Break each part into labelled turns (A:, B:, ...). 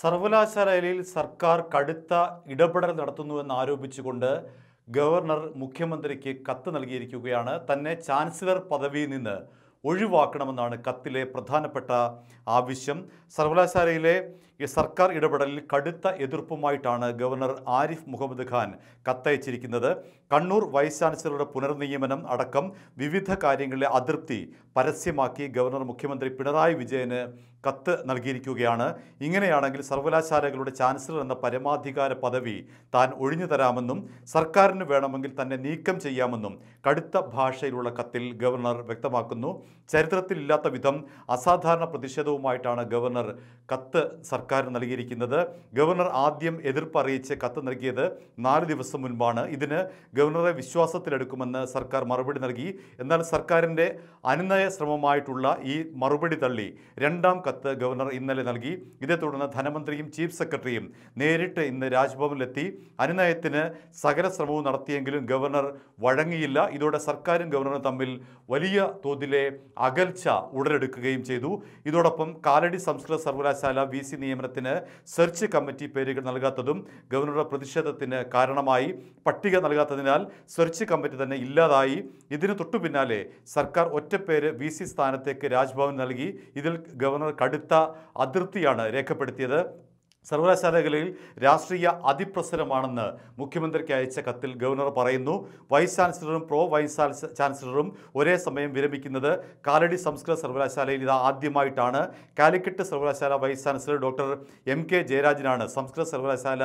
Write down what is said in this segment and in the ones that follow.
A: സർവകലാശാലയിൽ സർക്കാർ കടുത്ത ഇടപെടൽ നടത്തുന്നുവെന്ന് ആരോപിച്ചുകൊണ്ട് ഗവർണർ മുഖ്യമന്ത്രിക്ക് കത്ത് നൽകിയിരിക്കുകയാണ് തന്നെ ചാൻസലർ പദവിയിൽ നിന്ന് ഒഴിവാക്കണമെന്നാണ് കത്തിലെ പ്രധാനപ്പെട്ട ആവശ്യം സർവകലാശാലയിലെ സർക്കാർ ഇടപെടലിൽ കടുത്ത എതിർപ്പുമായിട്ടാണ് ഗവർണർ ആരിഫ് മുഹമ്മദ് ഖാൻ കത്തയച്ചിരിക്കുന്നത് കണ്ണൂർ വൈസ് ചാൻസലറുടെ പുനർനിയമനം അടക്കം വിവിധ കാര്യങ്ങളിലെ അതൃപ്തി പരസ്യമാക്കി ഗവർണർ മുഖ്യമന്ത്രി പിണറായി വിജയന് കത്ത് നൽകിയിരിക്കുകയാണ് ഇങ്ങനെയാണെങ്കിൽ സർവകലാശാലകളുടെ ചാൻസലർ എന്ന പരമാധികാര പദവി താൻ ഒഴിഞ്ഞു തരാമെന്നും സർക്കാരിന് വേണമെങ്കിൽ തന്നെ നീക്കം ചെയ്യാമെന്നും കടുത്ത ഭാഷയിലുള്ള കത്തിൽ ഗവർണർ വ്യക്തമാക്കുന്നു ചരിത്രത്തിലില്ലാത്ത വിധം അസാധാരണ പ്രതിഷേധവുമായിട്ടാണ് ഗവർണർ കത്ത് സർക്കാരിന് നൽകിയിരിക്കുന്നത് ഗവർണർ ആദ്യം എതിർപ്പ് അറിയിച്ച് കത്ത് നൽകിയത് നാല് ദിവസം മുൻപാണ് ഇതിന് ഗവർണറെ വിശ്വാസത്തിലെടുക്കുമെന്ന് സർക്കാർ മറുപടി നൽകി എന്നാൽ സർക്കാരിൻ്റെ അനുനയ ശ്രമമായിട്ടുള്ള ഈ മറുപടി തള്ളി രണ്ടാം കത്ത് ഗവർണർ ഇന്നലെ നൽകി ഇതേ തുടർന്ന് ധനമന്ത്രിയും ചീഫ് സെക്രട്ടറിയും നേരിട്ട് ഇന്ന് രാജ്ഭവനിലെത്തി അനുനയത്തിന് സകല ശ്രമവും നടത്തിയെങ്കിലും ഗവർണർ വഴങ്ങിയില്ല ഇതോടെ സർക്കാരും ഗവർണറും തമ്മിൽ വലിയ തോതിലെ അകൽച്ച ഉടലെടുക്കുകയും ചെയ്തു ഇതോടൊപ്പം കാലടി സംസ്കൃത സർവകലാശാല വി സി നിയമനത്തിന് സെർച്ച് കമ്മിറ്റി പേരുകൾ നൽകാത്തതും ഗവർണറുടെ പ്രതിഷേധത്തിന് കാരണമായി പട്ടിക നൽകാത്തതിനാൽ സെർച്ച് കമ്മിറ്റി തന്നെ ഇല്ലാതായി ഇതിന് തൊട്ടു സർക്കാർ ഒറ്റപ്പേര് വി സി സ്ഥാനത്തേക്ക് രാജ്ഭവൻ നൽകി ഇതിൽ ഗവർണർ കടുത്ത അതിർത്തിയാണ് രേഖപ്പെടുത്തിയത് സർവകലാശാലകളിൽ രാഷ്ട്രീയ അതിപ്രസരമാണെന്ന് മുഖ്യമന്ത്രിക്ക് അയച്ച കത്തിൽ ഗവർണർ പറയുന്നു വൈസ് ചാൻസലറും പ്രോ വൈസ് ചാൻസലറും ഒരേ സമയം വിരമിക്കുന്നത് കാലടി സംസ്കൃത സർവകലാശാലയിൽ ഇത് ആദ്യമായിട്ടാണ് കാലിക്കറ്റ് സർവകലാശാല vice chancellor doctor M K ജയരാജനാണ് സംസ്കൃത സർവകലാശാല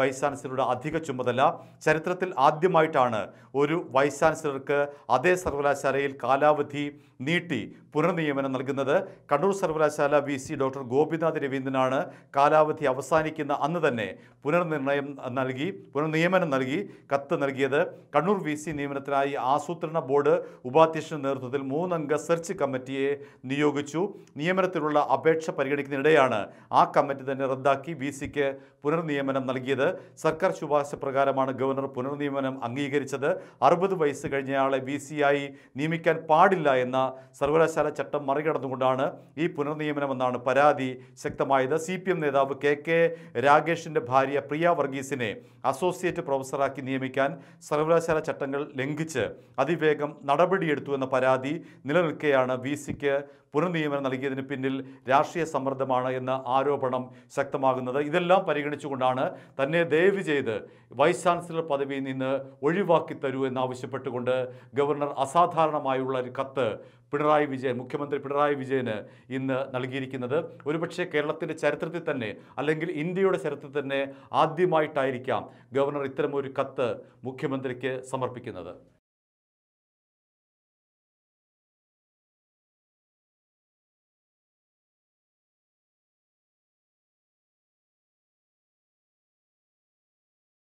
A: വൈസ് ചാൻസലറുടെ അധിക ചുമതല ചരിത്രത്തിൽ ആദ്യമായിട്ടാണ് ഒരു വൈസ് ചാൻസലർക്ക് അതേ സർവകലാശാലയിൽ കാലാവധി നീട്ടി പുനർനിയമനം നൽകുന്നത് കണ്ണൂർ സർവകലാശാല വി ഡോക്ടർ ഗോപിനാഥ് രവീന്ദ്രനാണ് കാലാവധി അവസാനം അവസാനിക്കുന്ന അന്ന് തന്നെ പുനർനിർണയം നൽകി പുനർനിയമനം നൽകി കത്ത് നൽകിയത് കണ്ണൂർ വി സി നിയമനത്തിനായി ആസൂത്രണ ബോർഡ് ഉപാധ്യക്ഷന്റെ നേതൃത്വത്തിൽ മൂന്നംഗ സെർച്ച് കമ്മിറ്റിയെ നിയോഗിച്ചു നിയമനത്തിലുള്ള അപേക്ഷ പരിഗണിക്കുന്നതിനിടെയാണ് ആ കമ്മിറ്റി തന്നെ റദ്ദാക്കി വി സിക്ക് പുനർനിയമനം നൽകിയത് സർക്കാർ ശുപാർശ പ്രകാരമാണ് ഗവർണർ പുനർനിയമനം അംഗീകരിച്ചത് അറുപത് വയസ്സ് കഴിഞ്ഞയാളെ വി സിയായി നിയമിക്കാൻ പാടില്ല എന്ന സർവകലാശാല ചട്ടം മറികടന്നുകൊണ്ടാണ് ഈ പുനർനിയമനമെന്നാണ് പരാതി ശക്തമായത് സി പി എം നേതാവ് കെ കെ കെ രാകേഷിൻ്റെ ഭാര്യ പ്രിയ വർഗീസിനെ അസോസിയേറ്റ് പ്രൊഫസറാക്കി നിയമിക്കാൻ സർവകലാശാല ചട്ടങ്ങൾ ലംഘിച്ച് അതിവേഗം നടപടിയെടുത്തു എന്ന പരാതി നിലനിൽക്കെയാണ് വി സിക്ക് പുനർനിയമനം നൽകിയതിന് പിന്നിൽ രാഷ്ട്രീയ സമ്മർദ്ദമാണ് എന്ന ആരോപണം ശക്തമാകുന്നത് ഇതെല്ലാം പരിഗണിച്ചുകൊണ്ടാണ് തന്നെ ദയവ് ചെയ്ത് വൈസ് ചാൻസലർ പദവിയിൽ നിന്ന് ഒഴിവാക്കി തരൂ എന്നാവശ്യപ്പെട്ടുകൊണ്ട് ഗവർണർ അസാധാരണമായുള്ള ഒരു കത്ത് പിണറായി വിജയൻ മുഖ്യമന്ത്രി പിണറായി വിജയന് ഇന്ന് നൽകിയിരിക്കുന്നത് ഒരുപക്ഷെ കേരളത്തിൻ്റെ ചരിത്രത്തിൽ തന്നെ അല്ലെങ്കിൽ ഇന്ത്യയുടെ ചരിത്രത്തിൽ തന്നെ ആദ്യമായിട്ടായിരിക്കാം ഗവർണർ ഇത്തരമൊരു കത്ത് മുഖ്യമന്ത്രിക്ക് സമർപ്പിക്കുന്നത്